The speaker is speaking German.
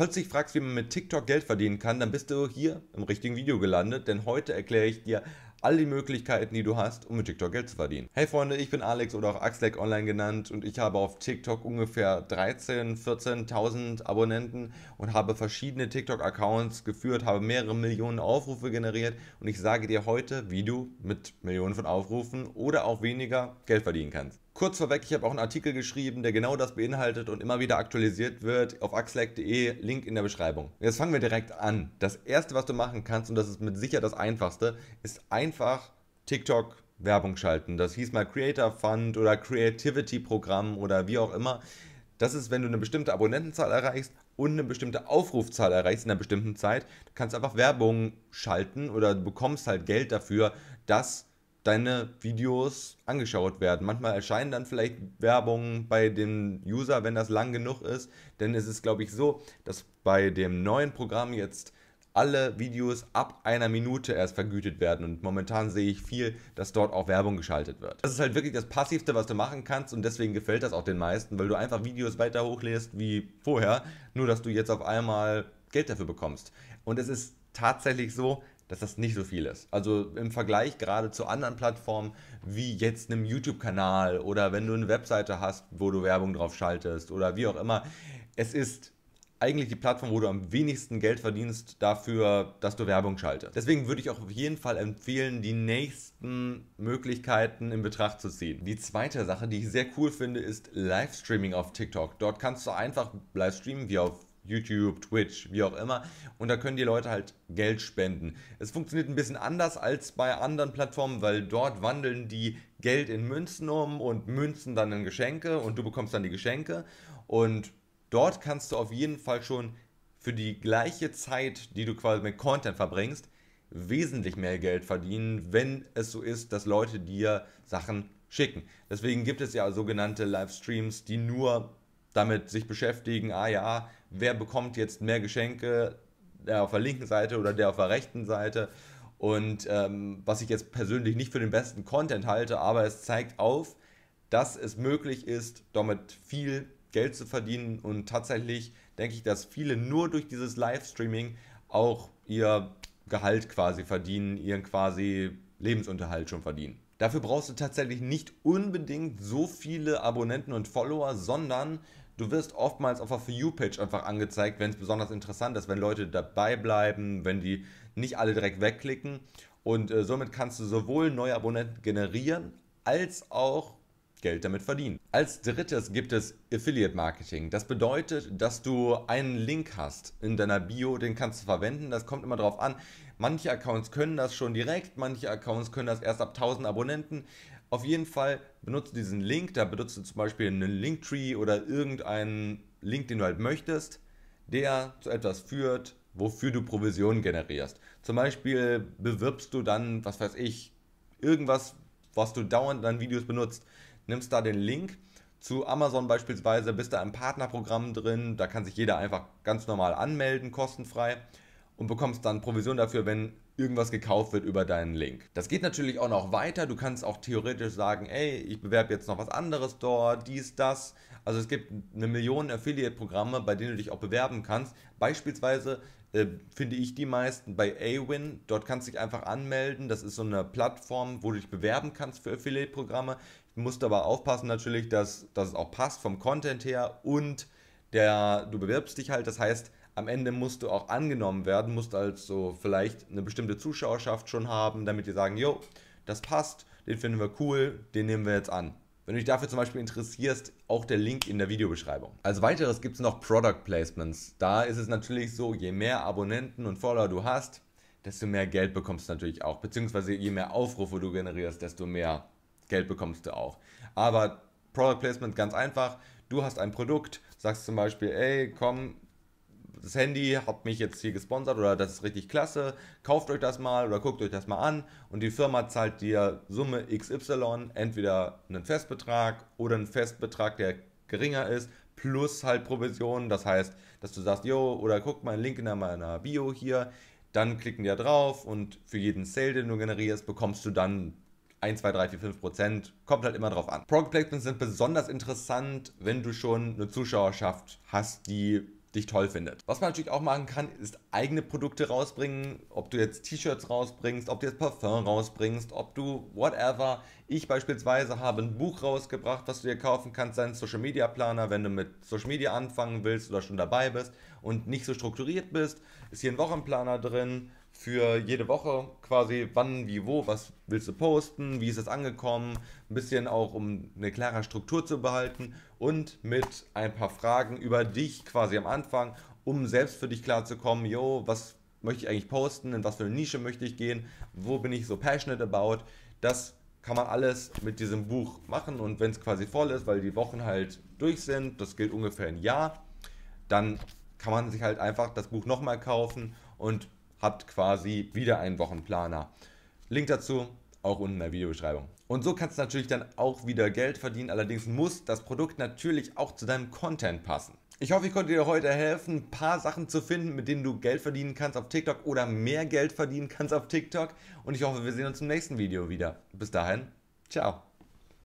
Falls du dich fragst, wie man mit TikTok Geld verdienen kann, dann bist du hier im richtigen Video gelandet, denn heute erkläre ich dir all die Möglichkeiten, die du hast, um mit TikTok Geld zu verdienen. Hey Freunde, ich bin Alex oder auch Axleck Online genannt und ich habe auf TikTok ungefähr 13.000, 14.000 Abonnenten und habe verschiedene TikTok-Accounts geführt, habe mehrere Millionen Aufrufe generiert und ich sage dir heute, wie du mit Millionen von Aufrufen oder auch weniger Geld verdienen kannst. Kurz vorweg, ich habe auch einen Artikel geschrieben, der genau das beinhaltet und immer wieder aktualisiert wird auf axlack.de, Link in der Beschreibung. Jetzt fangen wir direkt an. Das erste, was du machen kannst, und das ist mit Sicherheit das einfachste, ist ein einfach TikTok Werbung schalten. Das hieß mal Creator Fund oder Creativity Programm oder wie auch immer. Das ist, wenn du eine bestimmte Abonnentenzahl erreichst und eine bestimmte Aufrufzahl erreichst in einer bestimmten Zeit, du kannst einfach Werbung schalten oder du bekommst halt Geld dafür, dass deine Videos angeschaut werden. Manchmal erscheinen dann vielleicht Werbungen bei dem User, wenn das lang genug ist. Denn es ist, glaube ich, so, dass bei dem neuen Programm jetzt alle Videos ab einer Minute erst vergütet werden. Und momentan sehe ich viel, dass dort auch Werbung geschaltet wird. Das ist halt wirklich das Passivste, was du machen kannst und deswegen gefällt das auch den meisten, weil du einfach Videos weiter hochlässt wie vorher, nur dass du jetzt auf einmal Geld dafür bekommst. Und es ist tatsächlich so, dass das nicht so viel ist. Also im Vergleich gerade zu anderen Plattformen wie jetzt einem YouTube-Kanal oder wenn du eine Webseite hast, wo du Werbung drauf schaltest oder wie auch immer, es ist eigentlich die Plattform, wo du am wenigsten Geld verdienst dafür, dass du Werbung schaltest. Deswegen würde ich auch auf jeden Fall empfehlen, die nächsten Möglichkeiten in Betracht zu ziehen. Die zweite Sache, die ich sehr cool finde, ist Livestreaming auf TikTok. Dort kannst du einfach live streamen wie auf YouTube, Twitch, wie auch immer. Und da können die Leute halt Geld spenden. Es funktioniert ein bisschen anders als bei anderen Plattformen, weil dort wandeln die Geld in Münzen um und Münzen dann in Geschenke und du bekommst dann die Geschenke. Und Dort kannst du auf jeden Fall schon für die gleiche Zeit, die du quasi mit Content verbringst, wesentlich mehr Geld verdienen, wenn es so ist, dass Leute dir Sachen schicken. Deswegen gibt es ja sogenannte Livestreams, die nur damit sich beschäftigen, ah ja, wer bekommt jetzt mehr Geschenke, der auf der linken Seite oder der auf der rechten Seite. Und ähm, was ich jetzt persönlich nicht für den besten Content halte, aber es zeigt auf, dass es möglich ist, damit viel Geld zu verdienen. Und tatsächlich denke ich, dass viele nur durch dieses Livestreaming auch ihr Gehalt quasi verdienen, ihren quasi Lebensunterhalt schon verdienen. Dafür brauchst du tatsächlich nicht unbedingt so viele Abonnenten und Follower, sondern du wirst oftmals auf der For You-Page einfach angezeigt, wenn es besonders interessant ist, wenn Leute dabei bleiben, wenn die nicht alle direkt wegklicken. Und äh, somit kannst du sowohl neue Abonnenten generieren, als auch Geld damit verdienen. Als drittes gibt es Affiliate Marketing. Das bedeutet, dass du einen Link hast in deiner Bio, den kannst du verwenden. Das kommt immer darauf an. Manche Accounts können das schon direkt, manche Accounts können das erst ab 1000 Abonnenten. Auf jeden Fall benutze diesen Link. Da benutzt du zum Beispiel einen Linktree oder irgendeinen Link, den du halt möchtest, der zu etwas führt, wofür du Provisionen generierst. Zum Beispiel bewirbst du dann, was weiß ich, irgendwas, was du dauernd in deinen Videos benutzt nimmst da den Link zu Amazon beispielsweise, bist da im Partnerprogramm drin, da kann sich jeder einfach ganz normal anmelden, kostenfrei und bekommst dann Provision dafür, wenn irgendwas gekauft wird über deinen Link. Das geht natürlich auch noch weiter. Du kannst auch theoretisch sagen, ey, ich bewerbe jetzt noch was anderes dort, dies, das. Also es gibt eine Million Affiliate-Programme, bei denen du dich auch bewerben kannst. Beispielsweise äh, finde ich die meisten bei Awin. Dort kannst du dich einfach anmelden. Das ist so eine Plattform, wo du dich bewerben kannst für Affiliate-Programme. Du musst aber aufpassen natürlich, dass, dass es auch passt vom Content her und der, du bewirbst dich halt. Das heißt, am Ende musst du auch angenommen werden, musst also vielleicht eine bestimmte Zuschauerschaft schon haben, damit die sagen, jo, das passt, den finden wir cool, den nehmen wir jetzt an. Wenn du dich dafür zum Beispiel interessierst, auch der Link in der Videobeschreibung. Als weiteres gibt es noch Product Placements. Da ist es natürlich so, je mehr Abonnenten und Follower du hast, desto mehr Geld bekommst du natürlich auch. Beziehungsweise je mehr Aufrufe du generierst, desto mehr Geld bekommst du auch. Aber Product Placement ganz einfach. Du hast ein Produkt, sagst zum Beispiel, ey, komm, das Handy hat mich jetzt hier gesponsert oder das ist richtig klasse, kauft euch das mal oder guckt euch das mal an und die Firma zahlt dir Summe XY, entweder einen Festbetrag oder einen Festbetrag, der geringer ist, plus halt Provisionen, das heißt, dass du sagst, yo, oder guck mal einen Link in meiner Bio hier, dann klicken die da drauf und für jeden Sale, den du generierst, bekommst du dann 1, 2, 3, 4, 5 Prozent. Kommt halt immer drauf an. Product Placements sind besonders interessant, wenn du schon eine Zuschauerschaft hast, die dich toll findet. Was man natürlich auch machen kann, ist eigene Produkte rausbringen, ob du jetzt T-Shirts rausbringst, ob du jetzt Parfum rausbringst, ob du whatever. Ich beispielsweise habe ein Buch rausgebracht, was du dir kaufen kannst, deinen Social Media Planer, wenn du mit Social Media anfangen willst oder schon dabei bist und nicht so strukturiert bist, ist hier ein Wochenplaner drin für jede Woche quasi, wann, wie, wo, was willst du posten, wie ist es angekommen, ein bisschen auch, um eine klare Struktur zu behalten und mit ein paar Fragen über dich quasi am Anfang, um selbst für dich klarzukommen, yo, was möchte ich eigentlich posten, in was für eine Nische möchte ich gehen, wo bin ich so passionate about, das kann man alles mit diesem Buch machen und wenn es quasi voll ist, weil die Wochen halt durch sind, das gilt ungefähr ein Jahr, dann kann man sich halt einfach das Buch nochmal kaufen und habt quasi wieder einen Wochenplaner. Link dazu auch unten in der Videobeschreibung. Und so kannst du natürlich dann auch wieder Geld verdienen, allerdings muss das Produkt natürlich auch zu deinem Content passen. Ich hoffe, ich konnte dir heute helfen, ein paar Sachen zu finden, mit denen du Geld verdienen kannst auf TikTok oder mehr Geld verdienen kannst auf TikTok. Und ich hoffe, wir sehen uns im nächsten Video wieder. Bis dahin, ciao.